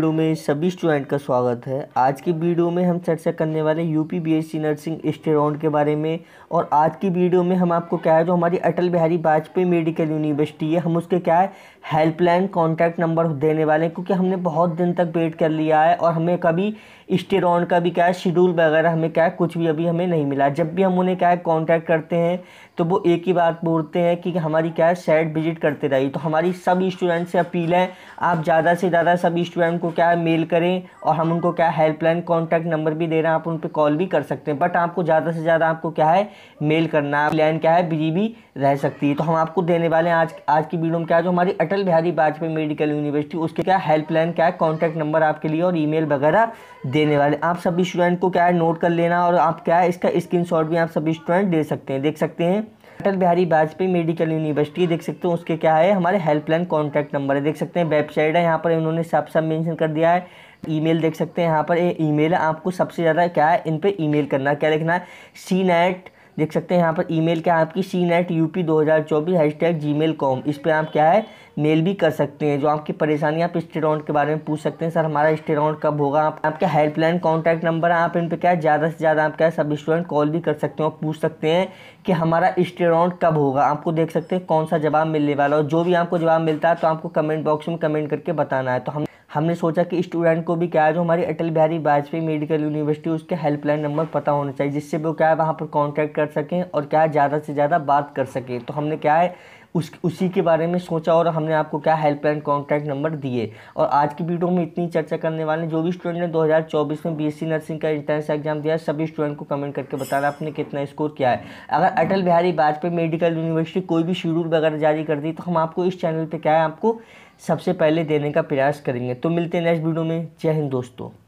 video में सभी student का स्वागत है आज की वीडियो में हम चर्चा करने वाले यूपी बीएससी नर्सिंग स्टेराउंड के बारे में और आज की वीडियो में हम आपको क्या है जो हमारी अटल बिहारी वाजपेयी मेडिकल यूनिवर्सिटी है हम उसके क्या है हेल्पलाइन कॉन्टैक्ट नंबर देने वाले हैं क्योंकि हमने बहुत दिन तक वेट कर लिया है और हमें कभी स्टेराउंड का भी क्या है शेड्यूल वगैरह हमें क्या है कुछ भी अभी हमें नहीं मिला जब भी हम उन्हें क्या है कॉन्टैक्ट करते हैं तो वो एक ही बात बोलते हैं कि हमारी क्या है सैड विजिट करते रहिए तो हमारी सब स्टूडेंट से अपील है आप ज़्यादा से ज़्यादा सब स्टूडेंट को क्या क्या मेल करें और हम उनको क्या हेल्पलाइन कॉन्टैक्ट नंबर भी दे रहे हैं आप उन पर कॉल भी कर सकते हैं बट आपको ज़्यादा से ज़्यादा आपको क्या है मेल करना है लाइन क्या है बिजी भी रह सकती है तो हम आपको देने वाले हैं आज आज की वीडियो में क्या है जो हमारी अटल बिहारी वाजपेयी मेडिकल यूनिवर्सिटी उसके क्या हेल्पलाइन क्या है कॉन्टैक्ट नंबर आपके लिए और मेल वगैरह देने वाले आप सभी स्टूडेंट को क्या है नोट कर लेना और आप क्या है इसका शॉट भी आप सभी स्टूडेंट दे सकते हैं देख सकते हैं अटल बिहारी वाजपेयी मेडिकल यूनिवर्सिटी देख सकते हो उसके क्या है हमारे हेल्पलाइन कॉन्टैक्ट नंबर है देख सकते हैं वेबसाइट है यहाँ पर इन्होंने साफ साफ मेंशन कर दिया है ईमेल देख सकते हैं यहाँ पर ये ईमेल आपको सबसे ज़्यादा क्या है इन पर ईमेल करना क्या लिखना है सी नेट देख सकते हैं यहाँ पर ईमेल क्या है आपकी सी नेट यू पी दो हज़ार चौबीस hashtag Gmail com इस पर आप क्या है मेल भी कर सकते हैं जो आपकी परेशानी आप स्टेरॉन्ट के बारे में पूछ सकते हैं सर हमारा स्टेरॉन्ट कब होगा आप आपका हेल्पलाइन कॉन्टैक्ट नंबर है आप इन पर क्या है ज़्यादा से ज़्यादा आप क्या है सब स्टूडेंट कॉल भी कर सकते हैं और पूछ सकते हैं कि हमारा स्टेरॉन्ट कब होगा आपको देख सकते हैं कौन सा जवाब मिलने वाला और जो भी आपको जवाब मिलता है तो आपको कमेंट बॉक्स में कमेंट करके बताना है तो हम हमने सोचा कि स्टूडेंट को भी क्या है जो हमारी अटल बिहारी वाजपेयी मेडिकल यूनिवर्सिटी उसके हेल्पलाइन नंबर पता होना चाहिए जिससे वो क्या है वहाँ पर कॉन्टैक्ट कर सकें और क्या है ज़्यादा से ज़्यादा बात कर सकें तो हमने क्या है उस उसी के बारे में सोचा और हमने आपको क्या हेल्पलाइन कॉन्टैक्ट नंबर दिए और आज की वीडियो में इतनी चर्चा करने वाले हैं जो भी स्टूडेंट ने 2024 में बीएससी नर्सिंग का इंट्रेंस एग्जाम दिया सभी स्टूडेंट को कमेंट करके बताना आपने कितना स्कोर किया है अगर अटल बिहारी वाजपेयी मेडिकल यूनिवर्सिटी कोई भी शेड्यूल वगैरह जारी कर दी तो हम आपको इस चैनल पर क्या है आपको सबसे पहले देने का प्रयास करेंगे तो मिलते हैं नेक्स्ट वीडियो में जय हिंद दोस्तों